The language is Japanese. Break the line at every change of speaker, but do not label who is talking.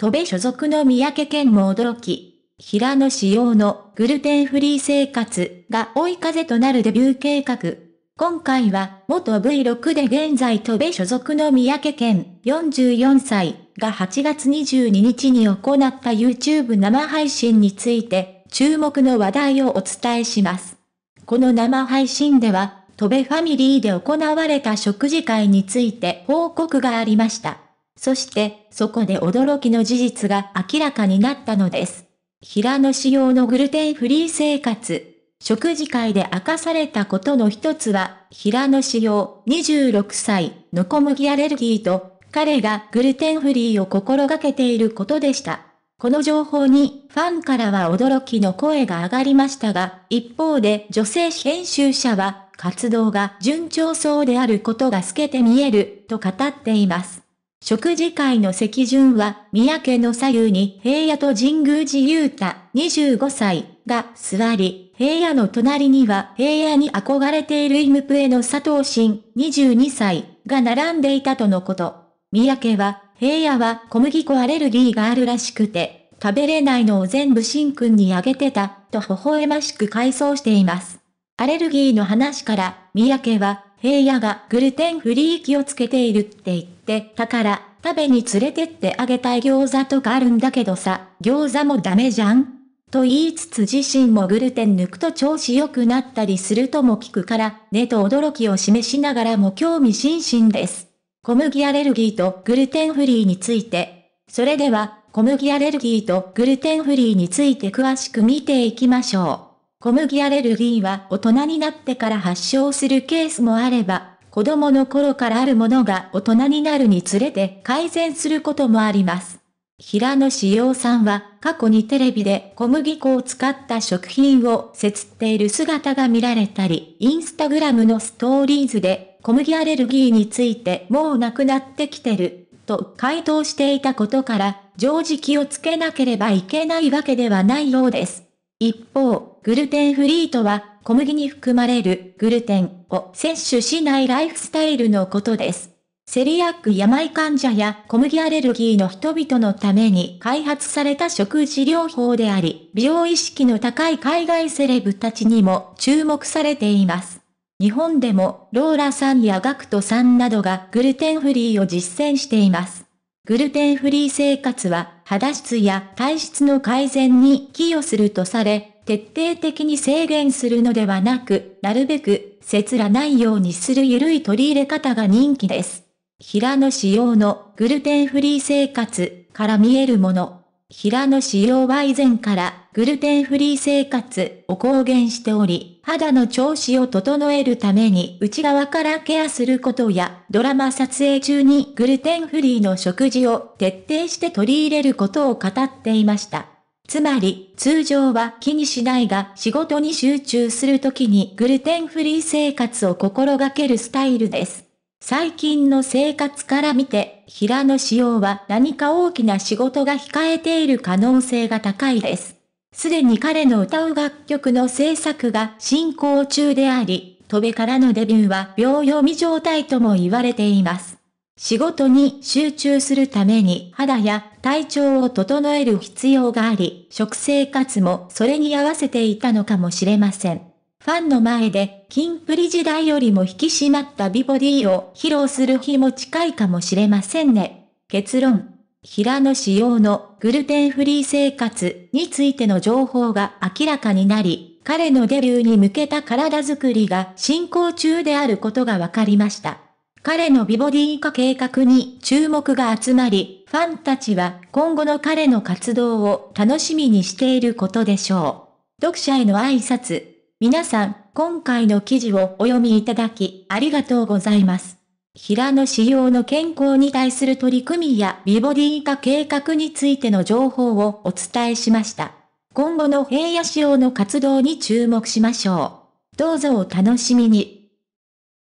戸部所属の三宅健も驚き、平野仕様のグルテンフリー生活が追い風となるデビュー計画。今回は元 V6 で現在戸部所属の三宅健44歳が8月22日に行った YouTube 生配信について注目の話題をお伝えします。この生配信では、戸部ファミリーで行われた食事会について報告がありました。そしてそこで驚きの事実が明らかになったのです。平野仕様のグルテンフリー生活。食事会で明かされたことの一つは、平野仕様26歳の小麦アレルギーと、彼がグルテンフリーを心がけていることでした。この情報にファンからは驚きの声が上がりましたが、一方で女性編集者は活動が順調そうであることが透けて見えると語っています。食事会の席順は、三宅の左右に平野と神宮寺雄太、25歳が座り、平野の隣には平野に憧れているイムプエの佐藤慎、22歳が並んでいたとのこと。三宅は、平野は小麦粉アレルギーがあるらしくて、食べれないのを全部く君にあげてた、と微笑ましく回想しています。アレルギーの話から、三宅は、平野がグルテンフリー気をつけているって言ってたから、食べに連れてってあげたい餃子とかあるんだけどさ、餃子もダメじゃんと言いつつ自身もグルテン抜くと調子良くなったりするとも聞くから、ねと驚きを示しながらも興味津々です。小麦アレルギーとグルテンフリーについて。それでは、小麦アレルギーとグルテンフリーについて詳しく見ていきましょう。小麦アレルギーは大人になってから発症するケースもあれば、子供の頃からあるものが大人になるにつれて改善することもあります。平野志陽さんは過去にテレビで小麦粉を使った食品をせつっている姿が見られたり、インスタグラムのストーリーズで小麦アレルギーについてもうなくなってきてると回答していたことから常時気をつけなければいけないわけではないようです。一方、グルテンフリーとは、小麦に含まれるグルテンを摂取しないライフスタイルのことです。セリアック病患者や小麦アレルギーの人々のために開発された食事療法であり、美容意識の高い海外セレブたちにも注目されています。日本でも、ローラさんやガクトさんなどがグルテンフリーを実践しています。グルテンフリー生活は肌質や体質の改善に寄与するとされ、徹底的に制限するのではなく、なるべく、せつらないようにするゆるい取り入れ方が人気です。平野仕様のグルテンフリー生活から見えるもの。平野紫耀は以前からグルテンフリー生活を公言しており、肌の調子を整えるために内側からケアすることや、ドラマ撮影中にグルテンフリーの食事を徹底して取り入れることを語っていました。つまり、通常は気にしないが仕事に集中するときにグルテンフリー生活を心がけるスタイルです。最近の生活から見て、平野紫耀は何か大きな仕事が控えている可能性が高いです。すでに彼の歌う楽曲の制作が進行中であり、戸部からのデビューは秒読み状態とも言われています。仕事に集中するために肌や体調を整える必要があり、食生活もそれに合わせていたのかもしれません。ファンの前で、キンプリ時代よりも引き締まった美ボディを披露する日も近いかもしれませんね。結論。平野仕様のグルテンフリー生活についての情報が明らかになり、彼のデビューに向けた体づくりが進行中であることが分かりました。彼の美ボディ化計画に注目が集まり、ファンたちは今後の彼の活動を楽しみにしていることでしょう。読者への挨拶皆さん、今回の記事をお読みいただき、ありがとうございます。平野仕様の健康に対する取り組みや美ボディ化計画についての情報をお伝えしました。今後の平野仕様の活動に注目しましょう。どうぞお楽しみに。